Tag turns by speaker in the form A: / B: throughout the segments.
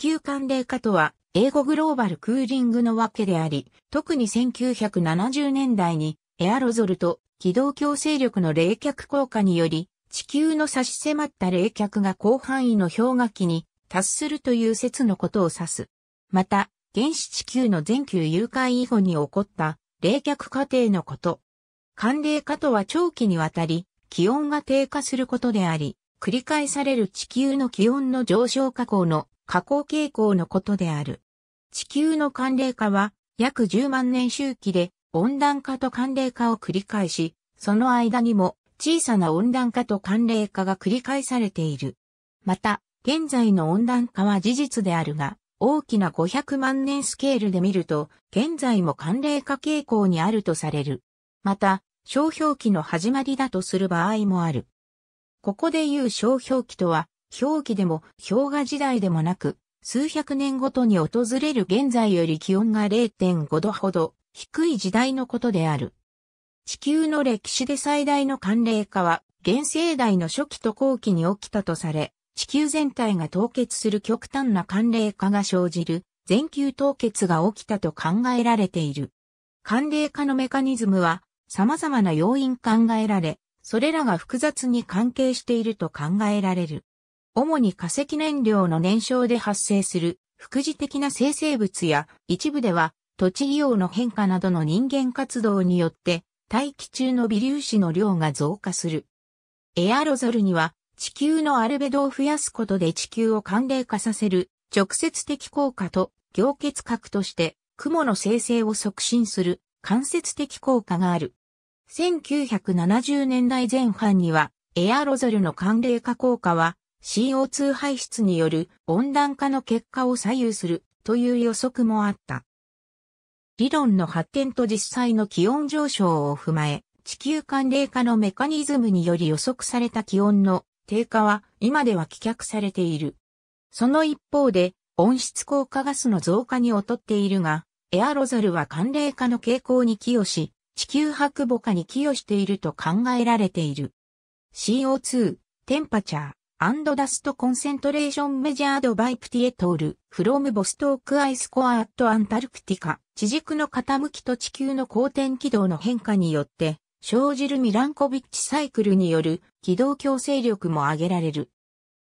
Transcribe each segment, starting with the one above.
A: 球寒冷化とは、英語グローバルクーリングのわけであり、特に1970年代にエアロゾルと軌道強制力の冷却効果により、地球の差し迫った冷却が広範囲の氷河期に達するという説のことを指す。また、原始地球の全球融解以後に起こった冷却過程のこと。寒冷化とは長期にわたり、気温が低下することであり、繰り返される地球の気温の上昇加工の下降傾向のことである。地球の寒冷化は約10万年周期で温暖化と寒冷化を繰り返し、その間にも小さな温暖化と寒冷化が繰り返されている。また、現在の温暖化は事実であるが、大きな500万年スケールで見ると、現在も寒冷化傾向にあるとされる。また、商標期の始まりだとする場合もある。ここで言う商標期とは、表記でも氷河時代でもなく、数百年ごとに訪れる現在より気温が0.5度ほど低い時代のことである。地球の歴史で最大の寒冷化は、現世代の初期と後期に起きたとされ、地球全体が凍結する極端な寒冷化が生じる、全球凍結が起きたと考えられている。寒冷化のメカニズムは、様々な要因考えられ、それらが複雑に関係していると考えられる。主に化石燃料の燃焼で発生する副次的な生成物や一部では土地利用の変化などの人間活動によって大気中の微粒子の量が増加する。エアロゾルには地球のアルベドを増やすことで地球を寒冷化させる直接的効果と凝結核として雲の生成を促進する間接的効果がある。1970年代前半にはエアロゾルの寒冷化効果は CO2 排出による温暖化の結果を左右するという予測もあった。理論の発展と実際の気温上昇を踏まえ、地球寒冷化のメカニズムにより予測された気温の低下は今では棄却されている。その一方で温室効果ガスの増加に劣っているが、エアロザルは寒冷化の傾向に寄与し、地球白母化に寄与していると考えられている。CO2、テンパチャー、アンドダストコンセントレーションメジャードバイプティエトール、フロムボストークアイスコアアットアンタルクティカ、地軸の傾きと地球の公転軌道の変化によって、生じるミランコビッチサイクルによる軌道強制力も上げられる。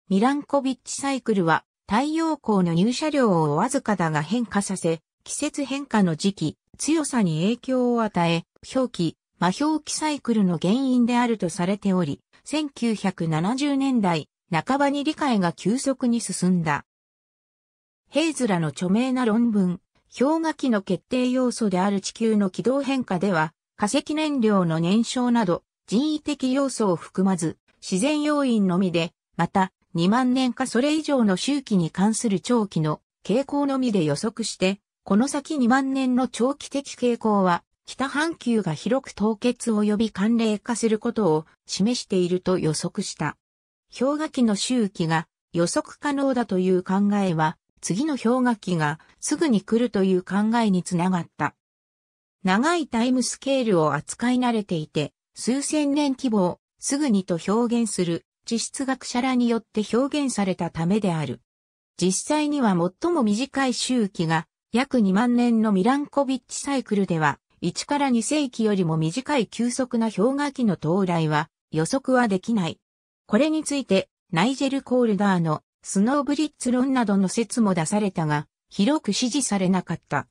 A: ミランコビッチサイクルは、太陽光の入射量をわずかだが変化させ、季節変化の時期、強さに影響を与え、表記、魔表記サイクルの原因であるとされており、1970年代、半ばに理解が急速に進んだ。ヘイズらの著名な論文、氷河期の決定要素である地球の軌道変化では、化石燃料の燃焼など、人為的要素を含まず、自然要因のみで、また、2万年かそれ以上の周期に関する長期の傾向のみで予測して、この先2万年の長期的傾向は、北半球が広く凍結及び寒冷化することを示していると予測した。氷河期の周期が予測可能だという考えは、次の氷河期がすぐに来るという考えにつながった。長いタイムスケールを扱い慣れていて、数千年規模をすぐにと表現する地質学者らによって表現されたためである。実際には最も短い周期が約2万年のミランコビッチサイクルでは、1から2世紀よりも短い急速な氷河期の到来は予測はできない。これについて、ナイジェル・コールダーのスノーブリッツ論などの説も出されたが、広く支持されなかった。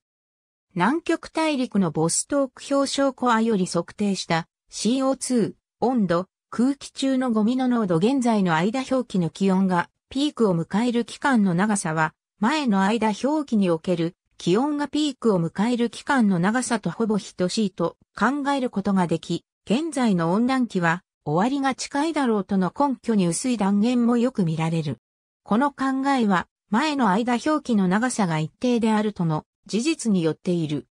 A: 南極大陸のボストーク表証コアより測定した CO2、温度、空気中のゴミの濃度現在の間表記の気温がピークを迎える期間の長さは、前の間表記における気温がピークを迎える期間の長さとほぼ等しいと考えることができ、現在の温暖期は終わりが近いだろうとの根拠に薄い断言もよく見られる。この考えは、前の間表記の長さが一定であるとの事実によっている。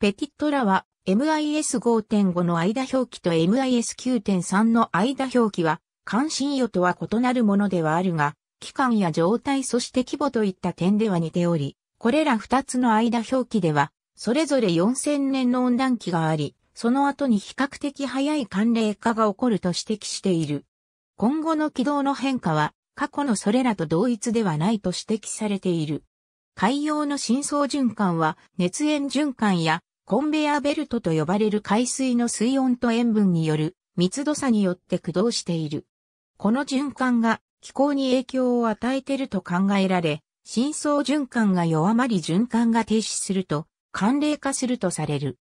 A: ペティットらは、MIS5.5 の間表記と MIS9.3 の間表記は、関心与とは異なるものではあるが、期間や状態そして規模といった点では似ており、これら二つの間表記では、それぞれ4000年の温暖期があり、その後に比較的早い寒冷化が起こると指摘している。今後の軌道の変化は過去のそれらと同一ではないと指摘されている。海洋の深層循環は熱塩循環やコンベアーベルトと呼ばれる海水の水温と塩分による密度差によって駆動している。この循環が気候に影響を与えていると考えられ、深層循環が弱まり循環が停止すると寒冷化するとされる。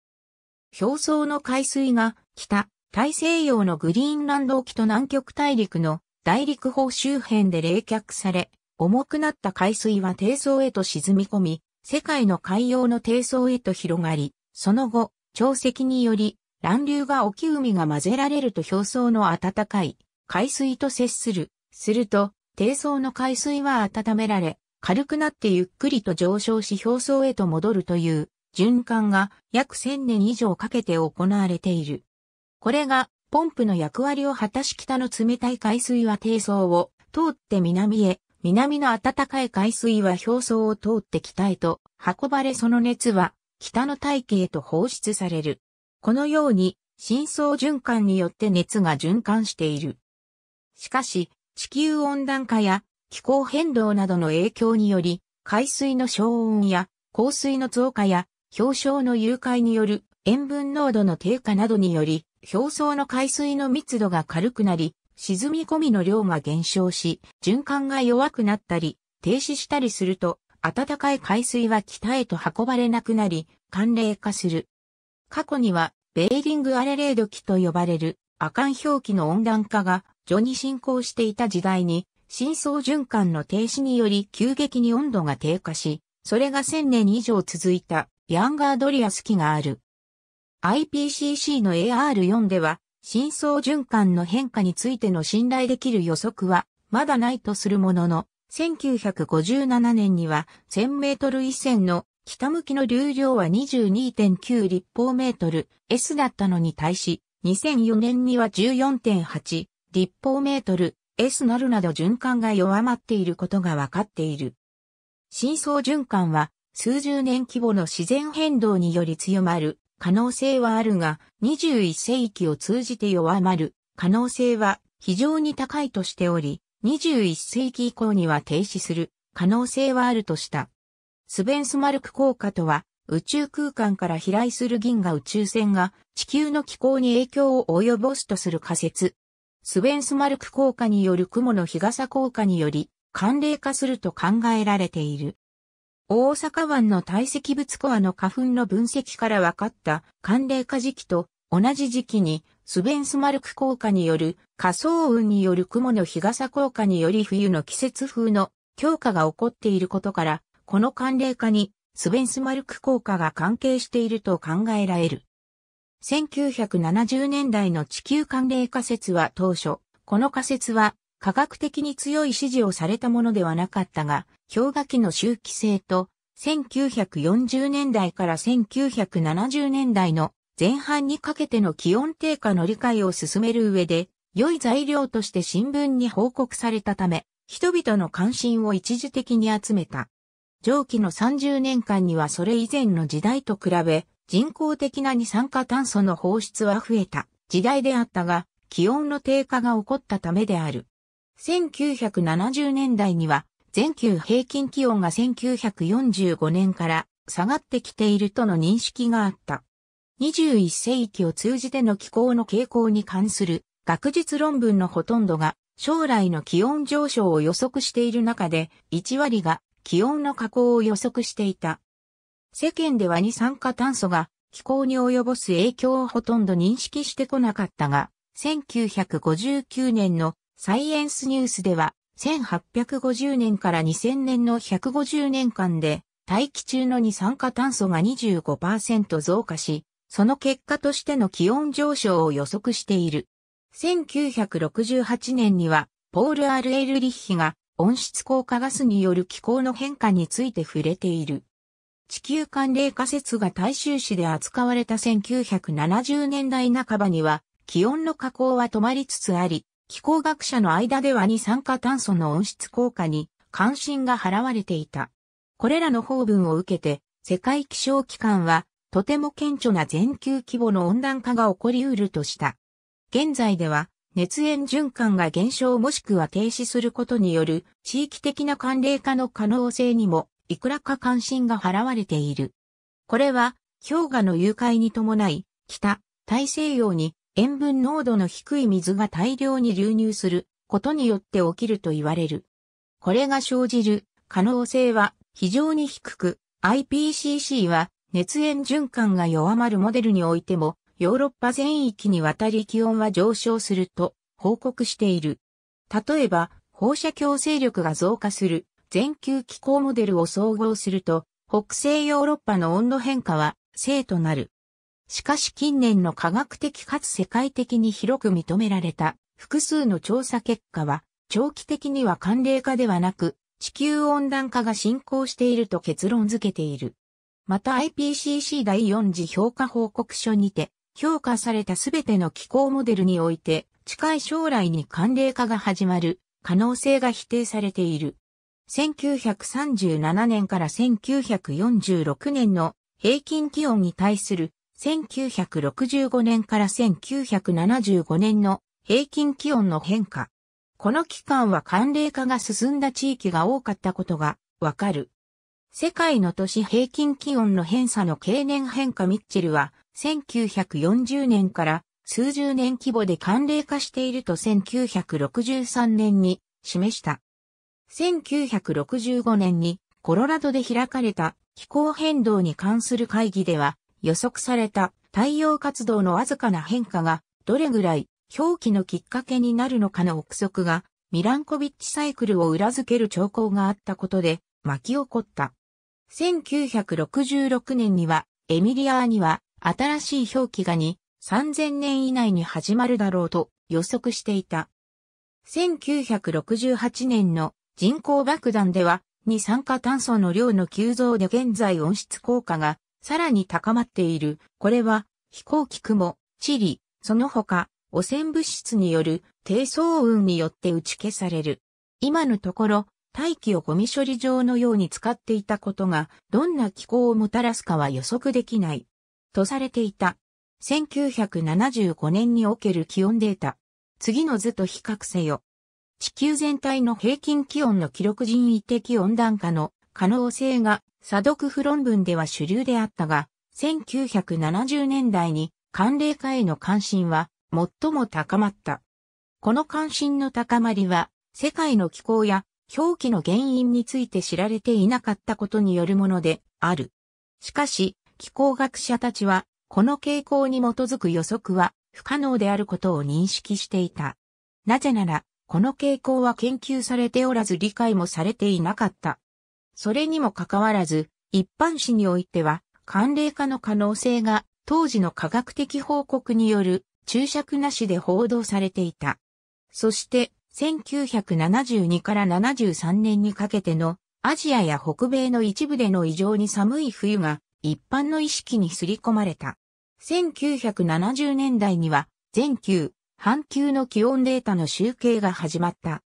A: 表層の海水が北、大西洋のグリーンランド沖と南極大陸の大陸方周辺で冷却され、重くなった海水は低層へと沈み込み、世界の海洋の低層へと広がり、その後、潮汐により、乱流が沖海が混ぜられると表層の暖かい海水と接する。すると、低層の海水は温められ、軽くなってゆっくりと上昇し表層へと戻るという循環が約1000年以上かけて行われている。これがポンプの役割を果たし北の冷たい海水は低層を通って南へ、南の暖かい海水は表層を通って北へと運ばれその熱は北の大気へと放出される。このように深層循環によって熱が循環している。しかし地球温暖化や気候変動などの影響により海水の消温や降水の増加や氷床の融解による塩分濃度の低下などにより、表層の海水の密度が軽くなり、沈み込みの量が減少し、循環が弱くなったり、停止したりすると、暖かい海水は北へと運ばれなくなり、寒冷化する。過去には、ベーリングアレレード期と呼ばれる、亜寒氷機の温暖化が、序に進行していた時代に、深層循環の停止により急激に温度が低下し、それが1000年以上続いたヤンガードリアス機がある。IPCC の AR4 では、深層循環の変化についての信頼できる予測は、まだないとするものの、1957年には1000メートル以線の北向きの流量は22.9立方メートル S だったのに対し、2004年には14.8立方メートル S なるなど循環が弱まっていることがわかっている。深層循環は数十年規模の自然変動により強まる可能性はあるが、21世紀を通じて弱まる可能性は非常に高いとしており、21世紀以降には停止する可能性はあるとした。スベンスマルク効果とは、宇宙空間から飛来する銀河宇宙船が地球の気候に影響を及ぼすとする仮説。スベンスマルク効果による雲の日傘効果により寒冷化すると考えられている。大阪湾の堆積物コアの花粉の分析から分かった寒冷化時期と同じ時期にスベンスマルク効果による仮想雲による雲の日傘効果により冬の季節風の強化が起こっていることから、この寒冷化にスベンスマルク効果が関係していると考えられる。1970年代の地球寒冷化説は当初、この仮説は科学的に強い支持をされたものではなかったが、氷河期の周期性と、1940年代から1970年代の前半にかけての気温低下の理解を進める上で、良い材料として新聞に報告されたため、人々の関心を一時的に集めた。上記の30年間にはそれ以前の時代と比べ、人工的な二酸化炭素の放出は増えた時代であったが、気温の低下が起こったためである。1970年代には全球平均気温が1945年から下がってきているとの認識があった。21世紀を通じての気候の傾向に関する学術論文のほとんどが将来の気温上昇を予測している中で1割が気温の下降を予測していた。世間では二酸化炭素が気候に及ぼす影響をほとんど認識してこなかったが、1959年のサイエンスニュースでは、1850年から2000年の150年間で、大気中の二酸化炭素が25%増加し、その結果としての気温上昇を予測している。1968年には、ポール・アル・エルリッヒが温室効果ガスによる気候の変化について触れている。地球寒冷化説が大衆紙で扱われた1970年代半ばには、気温の下降は止まりつつあり、気候学者の間では二酸化炭素の温室効果に関心が払われていた。これらの法文を受けて、世界気象機関は、とても顕著な全球規模の温暖化が起こりうるとした。現在では、熱縁循環が減少もしくは停止することによる地域的な寒冷化の可能性にもいくらか関心が払われている。これは氷河の融解に伴い北大西洋に塩分濃度の低い水が大量に流入することによって起きると言われる。これが生じる可能性は非常に低く、IPCC は熱塩循環が弱まるモデルにおいてもヨーロッパ全域にわたり気温は上昇すると報告している。例えば放射強制力が増加する全球気候モデルを総合すると北西ヨーロッパの温度変化は正となる。しかし近年の科学的かつ世界的に広く認められた複数の調査結果は、長期的には寒冷化ではなく、地球温暖化が進行していると結論付けている。また IPCC 第4次評価報告書にて、評価されたすべての気候モデルにおいて、近い将来に寒冷化が始まる可能性が否定されている。1937年から1946年の平均気温に対する1965年から1975年の平均気温の変化。この期間は寒冷化が進んだ地域が多かったことがわかる。世界の都市平均気温の偏差の経年変化ミッチェルは1940年から数十年規模で寒冷化していると1963年に示した。1965年にコロラドで開かれた気候変動に関する会議では予測された太陽活動のわずかな変化がどれぐらい表記のきっかけになるのかの憶測がミランコビッチサイクルを裏付ける兆候があったことで巻き起こった。1966年にはエミリアーには新しい表記が2、3000年以内に始まるだろうと予測していた。1968年の人口爆弾では二酸化炭素の量の急増で現在温室効果がさらに高まっている。これは、飛行機雲、地理、その他、汚染物質による低層雲によって打ち消される。今のところ、大気をゴミ処理場のように使っていたことが、どんな気候をもたらすかは予測できない。とされていた。1975年における気温データ。次の図と比較せよ。地球全体の平均気温の記録人為的温暖化の可能性が査読不論文では主流であったが、1970年代に寒冷化への関心は最も高まった。この関心の高まりは、世界の気候や表記の原因について知られていなかったことによるものである。しかし、気候学者たちは、この傾向に基づく予測は不可能であることを認識していた。なぜなら、この傾向は研究されておらず理解もされていなかった。それにもかかわらず、一般紙においては、寒冷化の可能性が当時の科学的報告による注釈なしで報道されていた。そして、1972から73年にかけてのアジアや北米の一部での異常に寒い冬が一般の意識に刷り込まれた。1970年代には全球、半球の気温データの集計が始まった。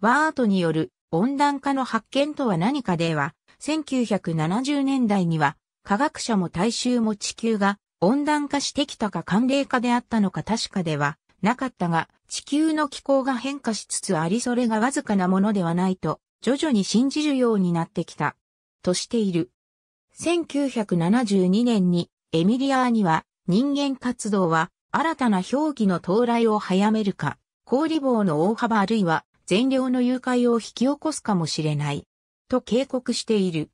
A: ワートによる温暖化の発見とは何かでは、1970年代には、科学者も大衆も地球が温暖化してきたか寒冷化であったのか確かではなかったが、地球の気候が変化しつつありそれがわずかなものではないと、徐々に信じるようになってきた、としている。1972年にエミリアーには人間活動は新たな氷期の到来を早めるか、氷棒の大幅あるいは全量の誘拐を引き起こすかもしれない。と警告している。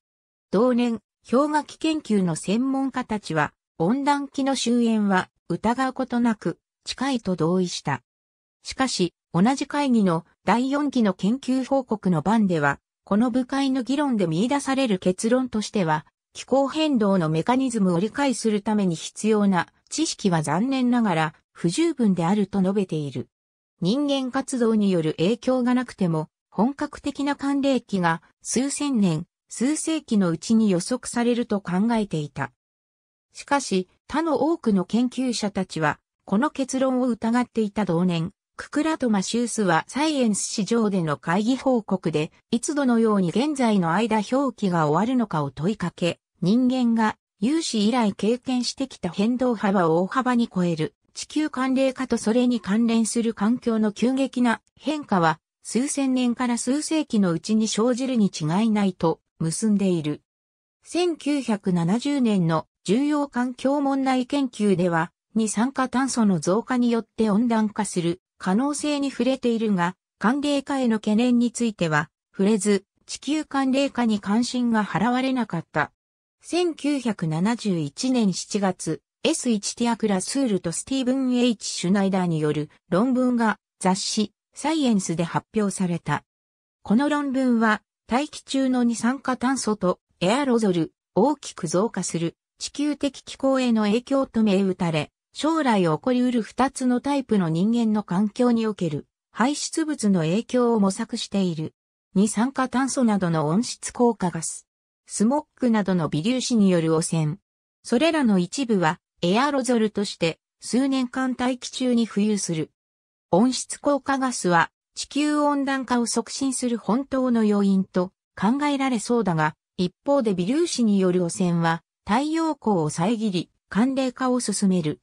A: 同年、氷河期研究の専門家たちは、温暖期の終焉は疑うことなく近いと同意した。しかし、同じ会議の第4期の研究報告の番では、この部会の議論で見出される結論としては、気候変動のメカニズムを理解するために必要な知識は残念ながら不十分であると述べている。人間活動による影響がなくても、本格的な寒冷期が数千年、数世紀のうちに予測されると考えていた。しかし、他の多くの研究者たちは、この結論を疑っていた同年、ククラトマシュースはサイエンス史上での会議報告で、いつどのように現在の間表記が終わるのかを問いかけ、人間が有史以来経験してきた変動幅を大幅に超える地球寒冷化とそれに関連する環境の急激な変化は、数千年から数世紀のうちに生じるに違いないと結んでいる。1970年の重要環境問題研究では、二酸化炭素の増加によって温暖化する可能性に触れているが、寒冷化への懸念については、触れず、地球寒冷化に関心が払われなかった。1971年7月、S1 ティアクラスールとスティーブン・ H・ シュナイダーによる論文が雑誌サイエンスで発表された。この論文は大気中の二酸化炭素とエアロゾル大きく増加する地球的気候への影響と銘打たれ、将来起こり得る二つのタイプの人間の環境における排出物の影響を模索している。二酸化炭素などの温室効果ガス、スモックなどの微粒子による汚染。それらの一部はエアロゾルとして数年間待機中に浮遊する。温室効果ガスは地球温暖化を促進する本当の要因と考えられそうだが、一方で微粒子による汚染は太陽光を遮り、寒冷化を進める。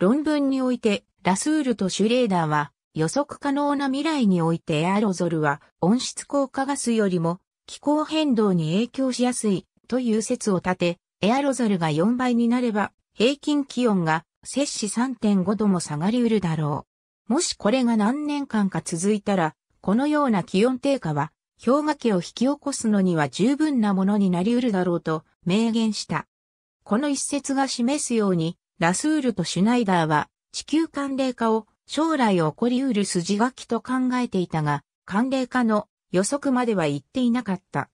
A: 論文において、ラスールとシュレーダーは予測可能な未来においてエアロゾルは温室効果ガスよりも気候変動に影響しやすいという説を立て、エアロゾルが4倍になれば平均気温が摂氏3.5度も下がりうるだろう。もしこれが何年間か続いたら、このような気温低下は、氷河期を引き起こすのには十分なものになりうるだろうと明言した。この一節が示すように、ラスールとシュナイダーは地球寒冷化を将来起こりうる筋書きと考えていたが、寒冷化の予測までは言っていなかった。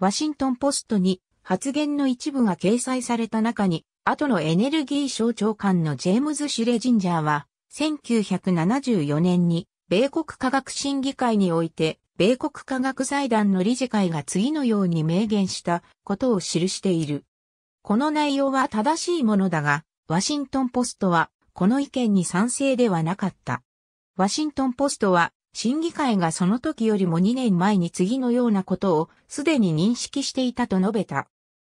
A: ワシントンポストに発言の一部が掲載された中に、後のエネルギー省長官のジェームズ・シュレジンジャーは、1974年に、米国科学審議会において、米国科学財団の理事会が次のように明言したことを記している。この内容は正しいものだが、ワシントンポストは、この意見に賛成ではなかった。ワシントンポストは、審議会がその時よりも2年前に次のようなことをすでに認識していたと述べた。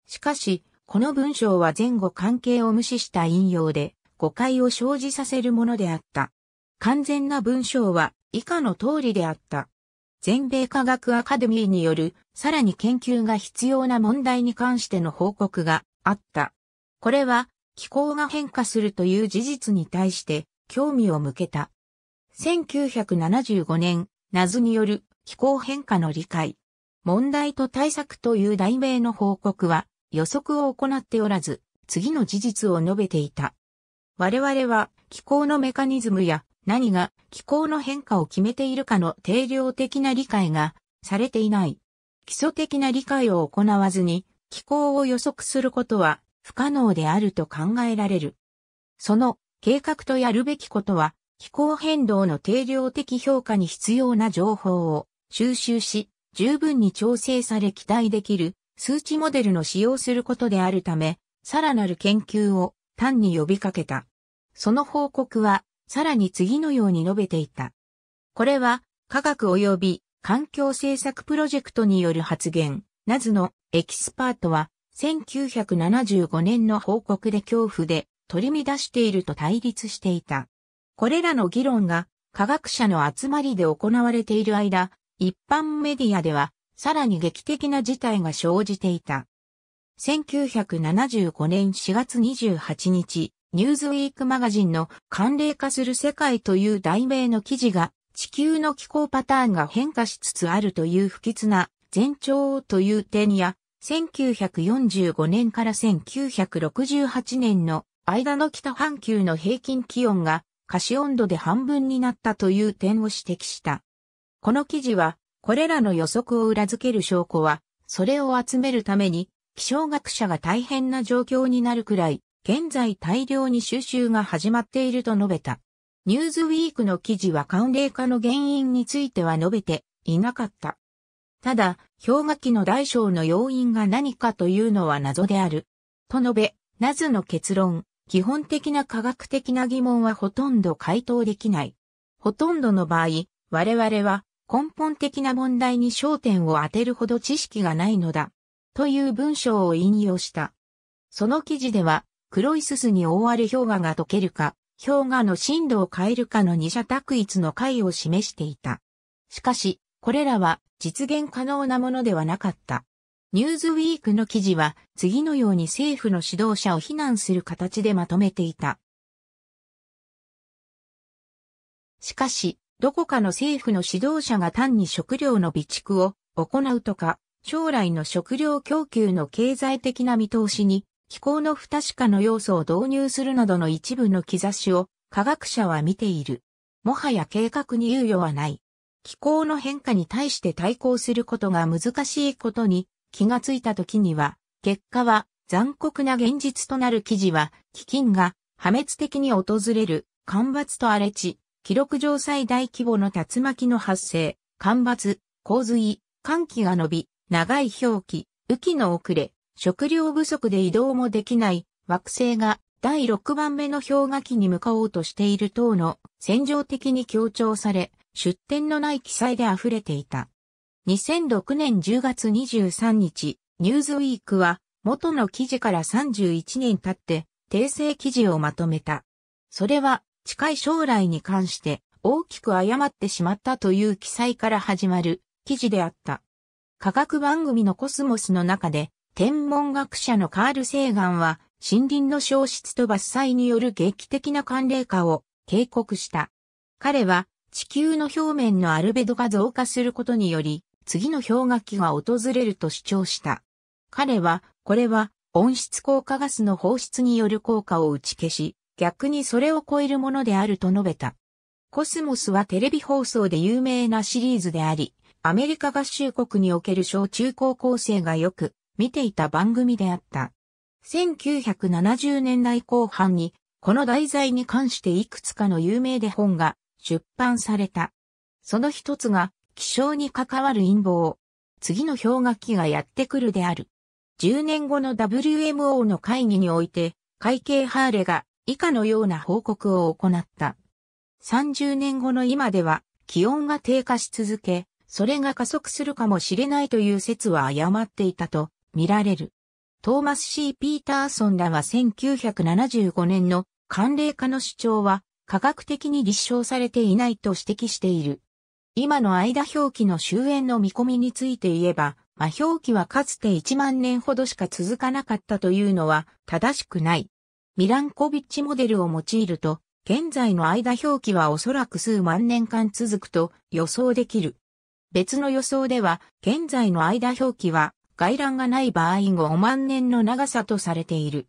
A: しかし、この文章は前後関係を無視した引用で誤解を生じさせるものであった。完全な文章は以下の通りであった。全米科学アカデミーによるさらに研究が必要な問題に関しての報告があった。これは気候が変化するという事実に対して興味を向けた。1975年、謎による気候変化の理解。問題と対策という題名の報告は、予測を行っておらず、次の事実を述べていた。我々は気候のメカニズムや何が気候の変化を決めているかの定量的な理解がされていない。基礎的な理解を行わずに気候を予測することは不可能であると考えられる。その計画とやるべきことは気候変動の定量的評価に必要な情報を収集し、十分に調整され期待できる数値モデルの使用することであるため、さらなる研究を単に呼びかけた。その報告は、さらに次のように述べていた。これは、科学及び環境政策プロジェクトによる発言、なずのエキスパートは、1975年の報告で恐怖で取り乱していると対立していた。これらの議論が科学者の集まりで行われている間、一般メディアではさらに劇的な事態が生じていた。1975年4月28日、ニューズウィークマガジンの寒冷化する世界という題名の記事が地球の気候パターンが変化しつつあるという不吉な前兆という点や1945年から1968年の間の北半球の平均気温が可視温度で半分になったという点を指摘した。この記事はこれらの予測を裏付ける証拠は、それを集めるために、気象学者が大変な状況になるくらい、現在大量に収集が始まっていると述べた。ニューズウィークの記事は寒冷化の原因については述べていなかった。ただ、氷河期の大小の要因が何かというのは謎である。と述べ、ナズの結論、基本的な科学的な疑問はほとんど回答できない。ほとんどの場合、我々は根本的な問題に焦点を当てるほど知識がないのだ、という文章を引用した。その記事では、黒い鈴に覆われ氷河が溶けるか、氷河の震度を変えるかの二者択一の解を示していた。しかし、これらは実現可能なものではなかった。ニューズウィークの記事は次のように政府の指導者を非難する形でまとめていた。しかし、どこかの政府の指導者が単に食料の備蓄を行うとか、将来の食料供給の経済的な見通しに気候の不確かの要素を導入するなどの一部の兆しを科学者は見ている。もはや計画に猶予はない。気候の変化に対して対抗することが難しいことに気がついた時には、結果は残酷な現実となる記事は、基金が破滅的に訪れる干ばつと荒れ地、記録上最大規模の竜巻の発生、干ばつ、洪水、寒気が伸び、長い表記、雨季の遅れ、食料不足で移動もできない惑星が第6番目の氷河期に向かおうとしている等の戦場的に強調され、出典のない記載で溢れていた。2006年10月23日、ニューズウィークは元の記事から31年経って訂正記事をまとめた。それは近い将来に関して大きく誤ってしまったという記載から始まる記事であった。科学番組のコスモスの中で、天文学者のカール・セーガンは、森林の消失と伐採による劇的な寒冷化を警告した。彼は、地球の表面のアルベドが増加することにより、次の氷河期が訪れると主張した。彼は、これは温室効果ガスの放出による効果を打ち消し、逆にそれを超えるものであると述べた。コスモスはテレビ放送で有名なシリーズであり、アメリカ合衆国における小中高校生がよく見ていた番組であった。1970年代後半に、この題材に関していくつかの有名で本が出版された。その一つが、気象に関わる陰謀。次の氷河期がやってくるである。10年後の WMO の会議において、会計ハーレが以下のような報告を行った。30年後の今では気温が低下し続け、それが加速するかもしれないという説は誤っていたと見られる。トーマス C・ ピーターソンらは1975年の寒冷化の主張は科学的に立証されていないと指摘している。今の間表記の終焉の見込みについて言えば、魔表記はかつて1万年ほどしか続かなかったというのは正しくない。ミランコビッチモデルを用いると、現在の間表記はおそらく数万年間続くと予想できる。別の予想では、現在の間表記は外覧がない場合5万年の長さとされている。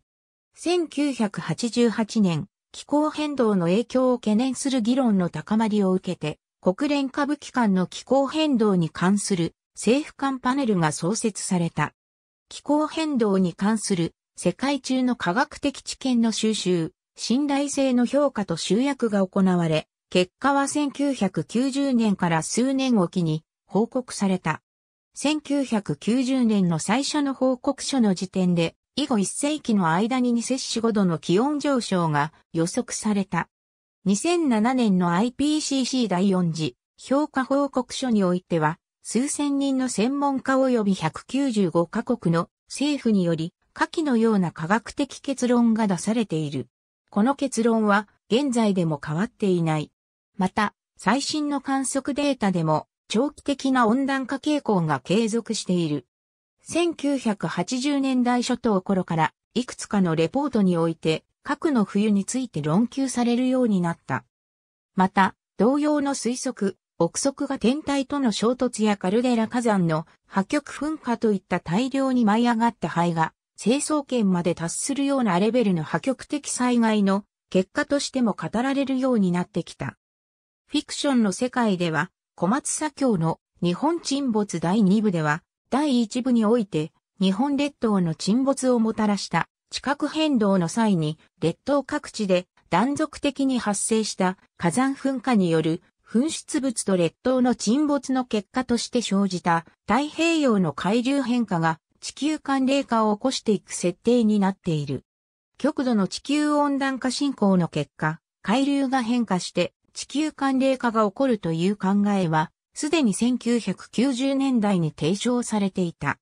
A: 1988年、気候変動の影響を懸念する議論の高まりを受けて、国連下部機関の気候変動に関する政府間パネルが創設された。気候変動に関する世界中の科学的知見の収集、信頼性の評価と集約が行われ、結果は1990年から数年おきに報告された。1990年の最初の報告書の時点で、以後1世紀の間に2摂氏5度の気温上昇が予測された。2007年の IPCC 第4次評価報告書においては、数千人の専門家及び195カ国の政府により下記のような科学的結論が出されている。この結論は現在でも変わっていない。また、最新の観測データでも長期的な温暖化傾向が継続している。1980年代初頭頃からいくつかのレポートにおいて核の冬について論求されるようになった。また、同様の推測、憶測が天体との衝突やカルデラ火山の破局噴火といった大量に舞い上がった灰が成層圏まで達するようなレベルの破局的災害の結果としても語られるようになってきた。フィクションの世界では、小松左京の日本沈没第2部では、第1部において、日本列島の沈没をもたらした地殻変動の際に、列島各地で断続的に発生した火山噴火による噴出物と列島の沈没の結果として生じた太平洋の海流変化が地球寒冷化を起こしていく設定になっている。極度の地球温暖化進行の結果、海流が変化して地球寒冷化が起こるという考えは、すでに1990年代に提唱されていた。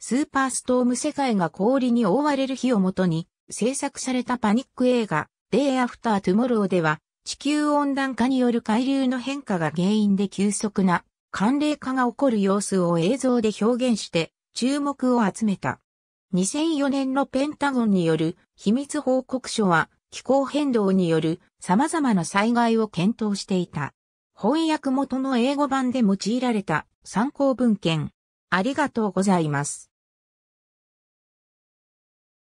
A: スーパーストーム世界が氷に覆われる日をもとに制作されたパニック映画 Day After Tomorrow では地球温暖化による海流の変化が原因で急速な寒冷化が起こる様子を映像で表現して注目を集めた。2004年のペンタゴンによる秘密報告書は気候変動による様々な災害を検討していた。翻訳元の英語版で用いられた参考文献。ありがとうございます。